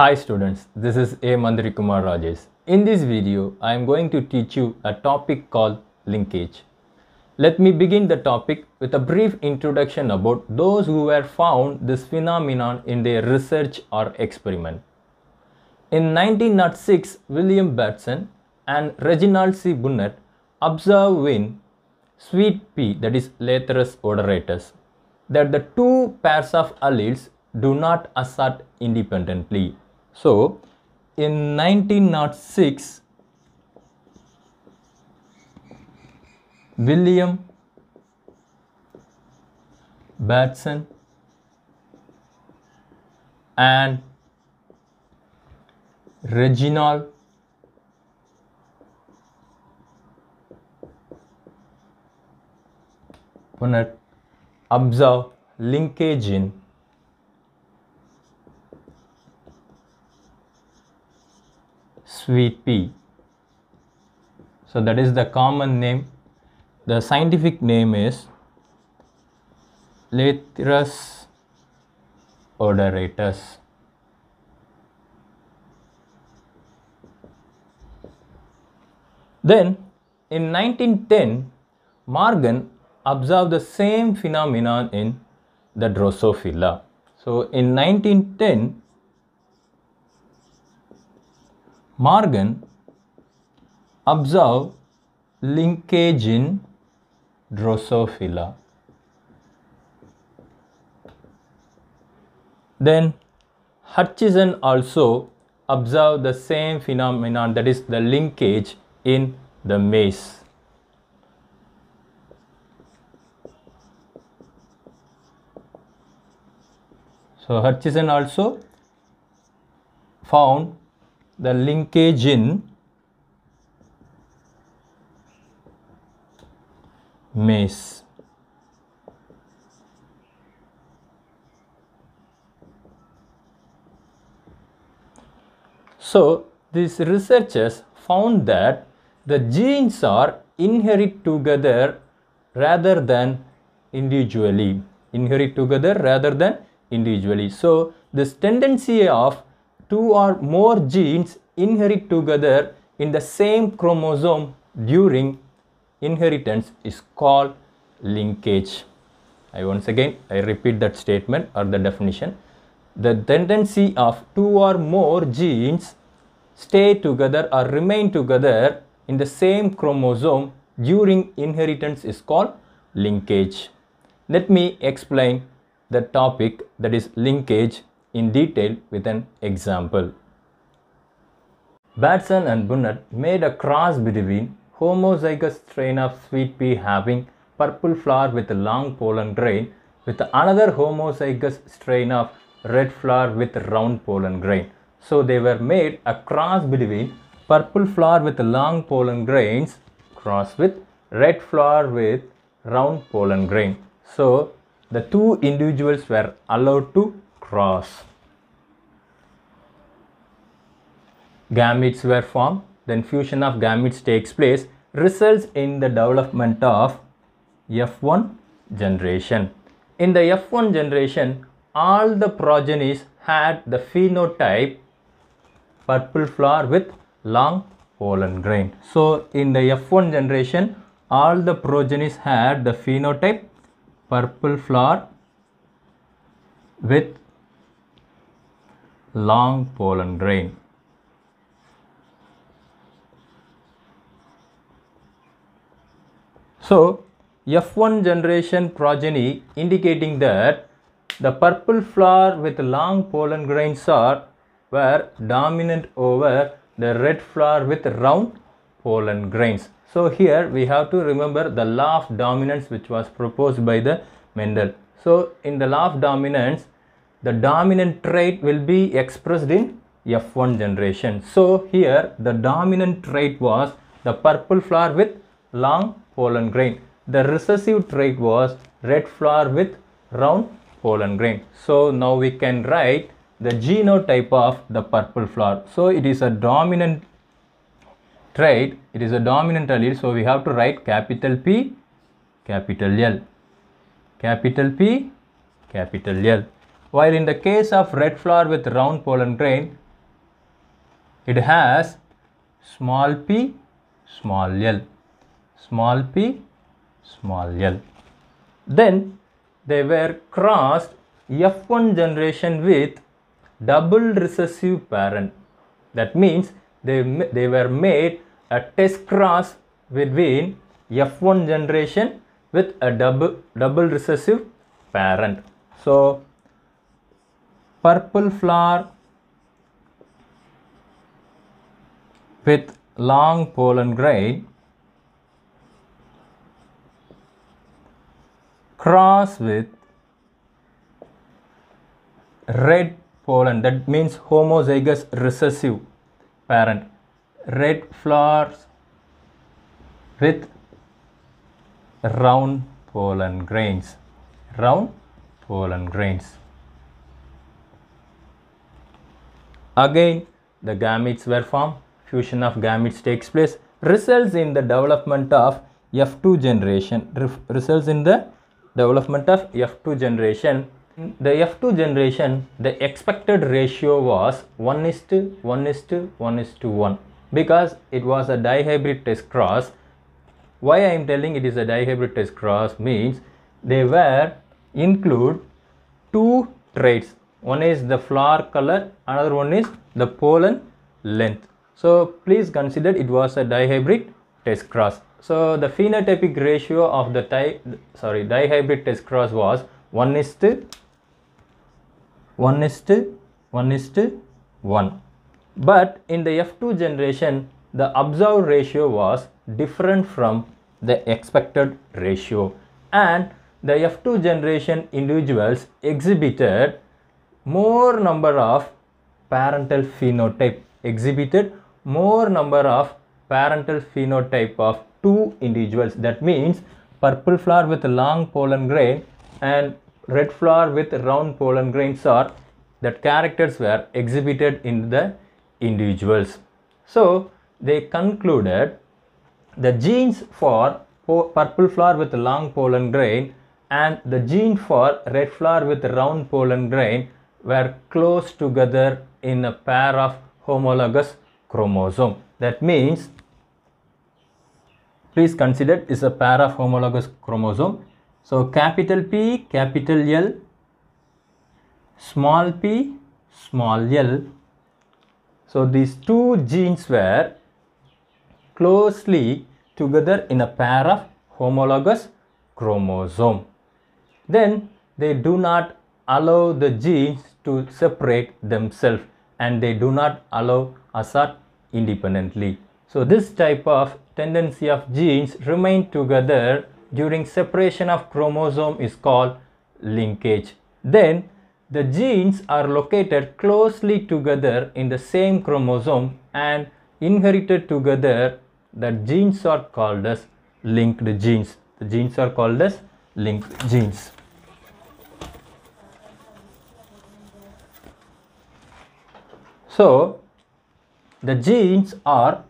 Hi students, this is A. Mandri Kumar Rajesh. In this video, I am going to teach you a topic called linkage. Let me begin the topic with a brief introduction about those who were found this phenomenon in their research or experiment. In 1906, William Batson and Reginald C. Bunnett observed in sweet pea, that is Lathyrus odoratus, that the two pairs of alleles do not assert independently so in 1906, William Batson and Reginald Punnett observed linkage in sweet pea. So that is the common name. The scientific name is Lathyrus odoratus. Then in 1910, Morgan observed the same phenomenon in the Drosophila. So in 1910, Morgan observed linkage in Drosophila. Then Hutchison also observed the same phenomenon that is the linkage in the maize. So Hutchison also found the linkage in maze. So, these researchers found that the genes are inherit together rather than individually. Inherit together rather than individually. So, this tendency of two or more genes inherit together in the same chromosome during inheritance is called linkage. I once again I repeat that statement or the definition. The tendency of two or more genes stay together or remain together in the same chromosome during inheritance is called linkage. Let me explain the topic that is linkage in detail with an example. Batson and Bunnett made a cross between homozygous strain of sweet pea having purple flower with long pollen grain with another homozygous strain of red flower with round pollen grain. So they were made a cross between purple flower with long pollen grains cross with red flower with round pollen grain. So the two individuals were allowed to cross. Gametes were formed, then fusion of gametes takes place, results in the development of F1 generation. In the F1 generation, all the progenies had the phenotype purple flower with long pollen grain. So in the F1 generation, all the progenies had the phenotype purple flower with long pollen grain. So, F1 generation progeny indicating that the purple flower with long pollen grains are were dominant over the red flower with round pollen grains. So here we have to remember the law of dominance which was proposed by the Mendel. So in the law of dominance, the dominant trait will be expressed in F1 generation. So here the dominant trait was the purple flower with long pollen grain. The recessive trait was red flower with round pollen grain. So now we can write the genotype of the purple flower. So it is a dominant trait. It is a dominant allele. So we have to write capital P, capital L, capital P, capital L while in the case of red flower with round pollen grain, it has small p, small l, small p, small l. Then they were crossed F1 generation with double recessive parent. That means they, they were made a test cross between F1 generation with a double, double recessive parent. So, purple flower with long pollen grain cross with red pollen that means homozygous recessive parent red flowers with round pollen grains round pollen grains Again, the gametes were formed, fusion of gametes takes place, results in the development of F2 generation, results in the development of F2 generation. In the F2 generation, the expected ratio was 1 is to 1 is to 1 is to 1 because it was a dihybrid test cross. Why I am telling it is a dihybrid test cross means they were include two traits one is the flower color another one is the pollen length so please consider it was a dihybrid test cross so the phenotypic ratio of the di sorry dihybrid test cross was 1 is to 1 is to 1 is to 1 but in the f2 generation the observed ratio was different from the expected ratio and the f2 generation individuals exhibited more number of parental phenotype exhibited more number of parental phenotype of two individuals that means purple flower with long pollen grain and red flower with round pollen grains are that characters were exhibited in the individuals so they concluded the genes for purple flower with long pollen grain and the gene for red flower with round pollen grain were close together in a pair of homologous chromosome. That means, please consider is a pair of homologous chromosome. So, capital P, capital L, small p, small l. So, these two genes were closely together in a pair of homologous chromosome. Then, they do not allow the genes to separate themselves and they do not allow assert independently. So this type of tendency of genes remain together during separation of chromosome is called linkage. Then the genes are located closely together in the same chromosome and inherited together the genes are called as linked genes. The genes are called as linked genes. So, the genes are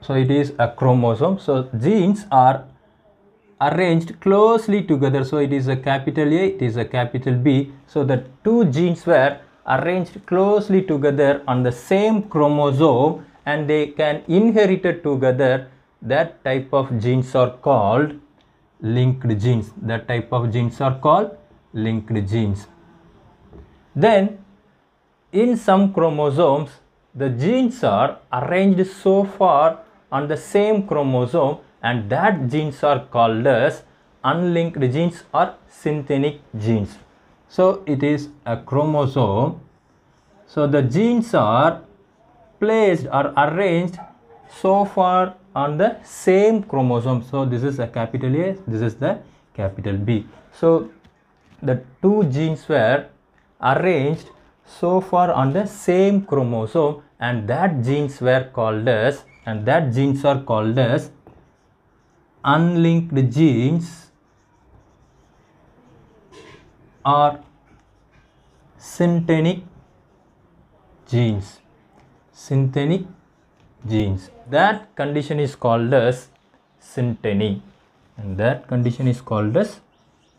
so it is a chromosome so genes are arranged closely together so it is a capital A it is a capital B so the two genes were arranged closely together on the same chromosome and they can inherit together that type of genes are called linked genes that type of genes are called linked genes then in some chromosomes, the genes are arranged so far on the same chromosome and that genes are called as unlinked genes or synthetic genes. So it is a chromosome. So the genes are placed or arranged so far on the same chromosome. So this is a capital A, this is the capital B. So the two genes were arranged so far on the same chromosome and that genes were called as and that genes are called as unlinked genes or synthetic genes synthetic genes that condition is called as synteny and that condition is called as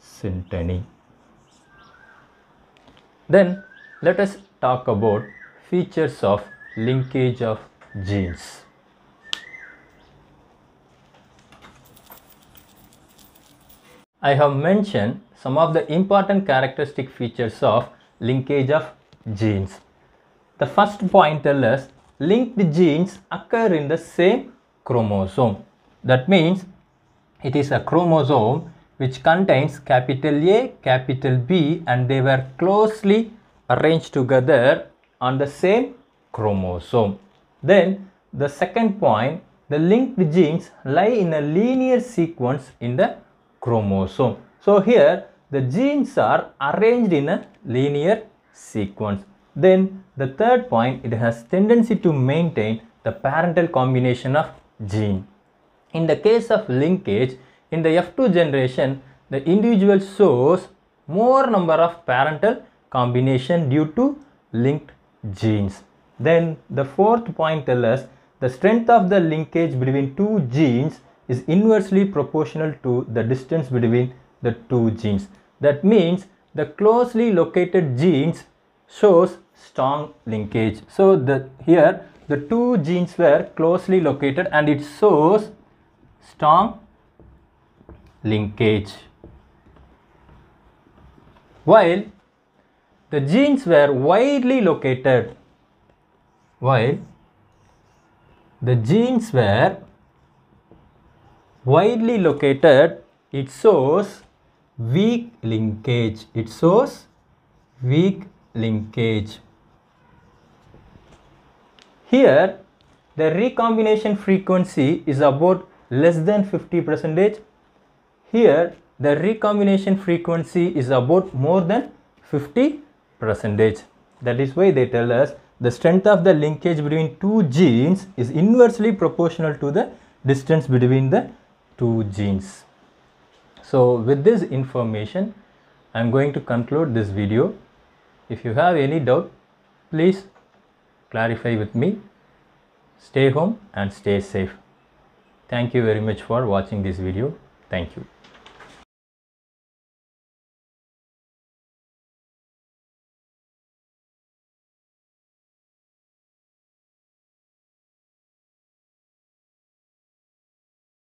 synteny then let us talk about features of linkage of genes. I have mentioned some of the important characteristic features of linkage of genes. The first point tells us linked genes occur in the same chromosome. That means it is a chromosome which contains capital A, capital B and they were closely arranged together on the same chromosome. Then the second point, the linked genes lie in a linear sequence in the chromosome. So here the genes are arranged in a linear sequence. Then the third point, it has tendency to maintain the parental combination of gene. In the case of linkage, in the F2 generation, the individual shows more number of parental combination due to linked genes. Then the fourth point tells us the strength of the linkage between two genes is inversely proportional to the distance between the two genes. That means the closely located genes shows strong linkage. So the here the two genes were closely located and it shows strong linkage. While the genes were widely located, while the genes were widely located, it shows weak linkage. It shows weak linkage. Here, the recombination frequency is about less than 50 percentage here the recombination frequency is about more than 50 percentage. That is why they tell us the strength of the linkage between two genes is inversely proportional to the distance between the two genes. So with this information, I am going to conclude this video. If you have any doubt, please clarify with me. Stay home and stay safe. Thank you very much for watching this video. Thank you.